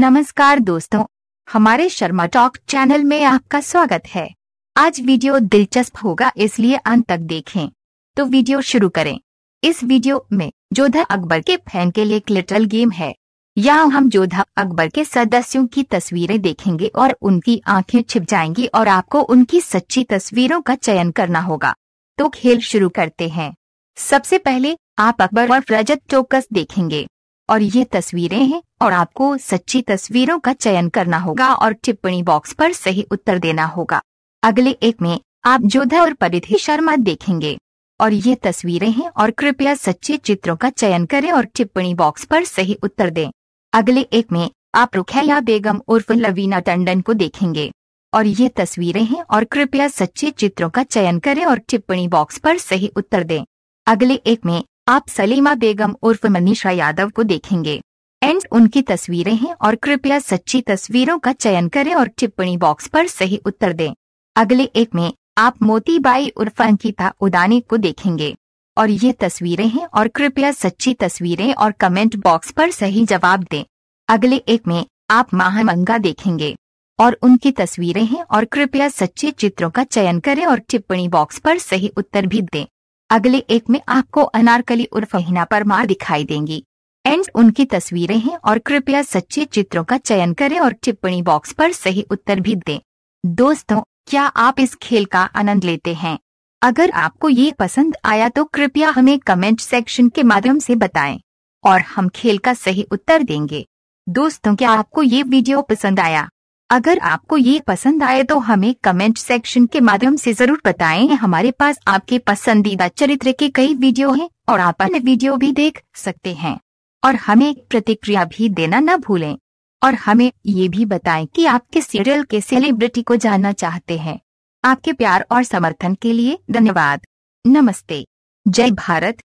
नमस्कार दोस्तों हमारे शर्मा टॉक चैनल में आपका स्वागत है आज वीडियो दिलचस्प होगा इसलिए अंत तक देखें तो वीडियो शुरू करें इस वीडियो में जोधा अकबर के फैन के लिए एक लिटल गेम है यहाँ हम जोधा अकबर के सदस्यों की तस्वीरें देखेंगे और उनकी आंखें छिप जाएंगी और आपको उनकी सच्ची तस्वीरों का चयन करना होगा तो खेल शुरू करते हैं सबसे पहले आप अकबर और रजत चौकस देखेंगे और ये तस्वीरें हैं और आपको सच्ची तस्वीरों का चयन करना होगा और टिप्पणी बॉक्स पर सही उत्तर देना होगा अगले एक में आप जोधा और परिधि शर्मा देखेंगे और ये तस्वीरें हैं और कृपया सच्चे चित्रों का चयन करें और टिप्पणी बॉक्स पर सही उत्तर दें अगले एक में आप रुखैया बेगम उर्फ लवीना टंडन को देखेंगे और ये तस्वीरें हैं और कृपया सच्चे चित्रों का चयन करें और टिप्पणी बॉक्स पर सही उत्तर दें अगले एक में आप सलीमा बेगम उर्फ मनीषा यादव को देखेंगे एंड उनकी तस्वीरें हैं और कृपया सच्ची तस्वीरों का चयन करें और टिप्पणी बॉक्स पर सही उत्तर दें अगले एक में आप मोतीबाई उर्फ अंकिता उदानी को देखेंगे और ये तस्वीरें हैं और कृपया सच्ची तस्वीरें और कमेंट बॉक्स पर सही जवाब दें अगले एक में आप महामंगा देखेंगे और उनकी तस्वीरें हैं और कृपया सच्चे चित्रों का चयन करें और टिप्पणी बॉक्स पर सही उत्तर भी दें अगले एक में आपको अनारकली उर्फ हिना परमार दिखाई देंगी एंड उनकी तस्वीरें हैं और कृपया सच्चे चित्रों का चयन करें और टिप्पणी बॉक्स पर सही उत्तर भी दें दोस्तों क्या आप इस खेल का आनंद लेते हैं अगर आपको ये पसंद आया तो कृपया हमें कमेंट सेक्शन के माध्यम से बताएं और हम खेल का सही उत्तर देंगे दोस्तों क्या आपको ये वीडियो पसंद आया अगर आपको ये पसंद आए तो हमें कमेंट सेक्शन के माध्यम से जरूर बताएं हमारे पास आपके पसंदीदा चरित्र के कई वीडियो हैं और आप अन्य वीडियो भी देख सकते हैं और हमें प्रतिक्रिया भी देना न भूलें और हमें ये भी बताएं कि आप किस सीरियल के सेलिब्रिटी को जानना चाहते हैं आपके प्यार और समर्थन के लिए धन्यवाद नमस्ते जय भारत